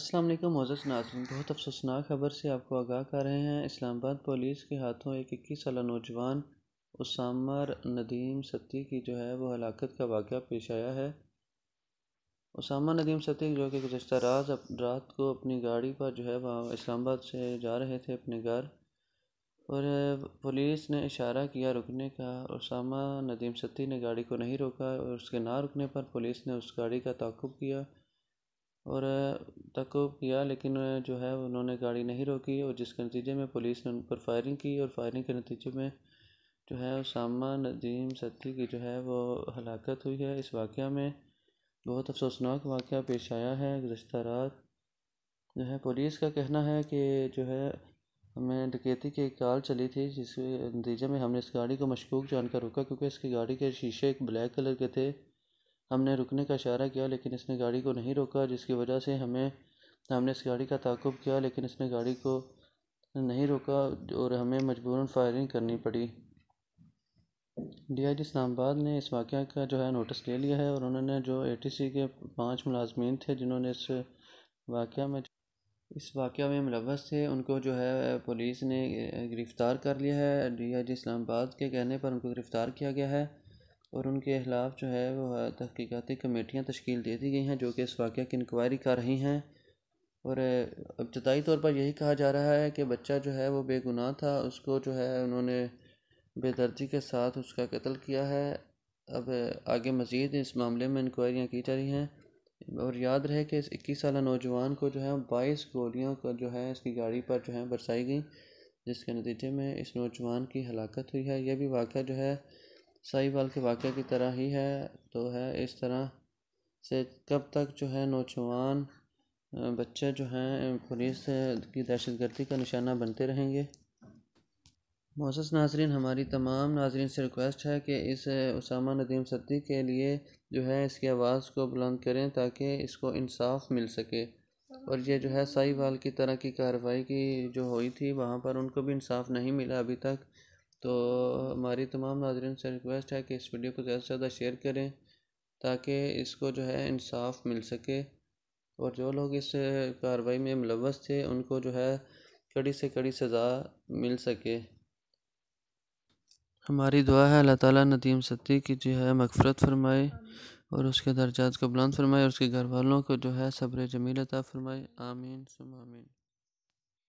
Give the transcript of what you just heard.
अस्सलाम वालेकुम मोजस नाजरीन बहुत अफसोसनाक खबर से आपको आगाह कर रहे हैं इस्लामाबाद पुलिस के हाथों एक इक्कीस साल नौजवान उसामा नदीम सत्ती की जो है वो हलाकत का वाक़ पेश आया है उसामा नदीम सत्ती जो कि गुजशत रात रात को अपनी गाड़ी पर जो है वह इस्लामाबाद से जा रहे थे अपने घर और पुलिस ने इशारा किया रुकने का उसामा नदीम सत्ती ने गाड़ी को नहीं रोका और उसके ना रुकने पर पुलिस ने उस गाड़ी का ताकुब किया और तक किया लेकिन जो है उन्होंने गाड़ी नहीं रोकी और जिसके नतीजे में पुलिस ने उन पर फायरिंग की और फायरिंग के नतीजे में जो है उसामा नदीम सत्ती की जो है वो हलाकत हुई है इस वाक़ में बहुत अफसोसनाक वाक़ पेश आया है गुज्त रात जो है पुलिस का कहना है कि जो है हमें डकैती की एक कार चली थी जिसके नतीजे में हमने इस गाड़ी को मशकूक जानकर रोका क्योंकि इसकी गाड़ी के शीशे एक ब्लैक कलर के थे हमने रुकने का इशारा किया लेकिन इसने गाड़ी को नहीं रोका जिसकी वजह से हमें हमने इस गाड़ी का ताकुब किया लेकिन इसने गाड़ी को नहीं रोका और हमें मजबूरन फायरिंग करनी पड़ी डी आई जी इस्लामाबाद ने इस वाक़े का जो है नोटिस ले लिया है और उन्होंने जो ए टी सी के पाँच मुलाजमीन थे जिन्होंने इस वाक़ में इस वाक़ में मुलवस थे उनको जो है पुलिस ने गिरफ़्तार कर लिया है डी आई जी इस्लामाबाद के कहने पर उनको गिरफ़्तार किया गया है और उनके खिलाफ जो है वह तहकीकती कमेटियाँ तश्ील दे दी गई हैं जो कि इस वाक़े की इंक्वायरी कर रही हैं और इब्तदाई तौर पर यही कहा जा रहा है कि बच्चा जो है वह बेगुनाह था उसको जो है उन्होंने बेदर्जी के साथ उसका कत्ल किया है अब आगे मज़ीद इस मामले में इंक्वायरियाँ की जा रही हैं और याद रहे कि इस इक्कीस साल नौजवान को जो है बाईस गोलियों का जो है इसकी गाड़ी पर जो है बरसाई गई जिसके नतीजे में इस नौजवान की हलाकत हुई है यह भी वाक़ जो है बाल के वाक़े की तरह ही है तो है इस तरह से कब तक जो है नौजवान बच्चे जो हैं पुलिस की दहशत गर्दी का निशाना बनते रहेंगे मोसस नाजरीन हमारी तमाम नाजरीन से रिक्वेस्ट है कि इस उसामा नदीम सद्दी के लिए जो है इसकी आवाज़ को बुलंद करें ताकि इसको इंसाफ मिल सके और ये जो है साईवाल की तरह की कार्रवाई की जो हुई थी वहाँ पर उनको भी इंसाफ नहीं मिला अभी तक तो हमारी तमाम नाजरन से रिक्वेस्ट है कि इस वीडियो को ज़्यादा से ज़्यादा शेयर करें ताकि इसको जो है इंसाफ मिल सके और जो लोग इस कार्रवाई में मुलवस थे उनको जो है कड़ी से कड़ी सज़ा मिल सके हमारी दुआ है अल्लाह ताला नदीम सत्ती की जो है मकफरत फरमाए और उसके दर्जात को बुलंद फरमाए और उसके घर वालों को जो है सब्र जमीलता फरमाए आमीन सुम आमीन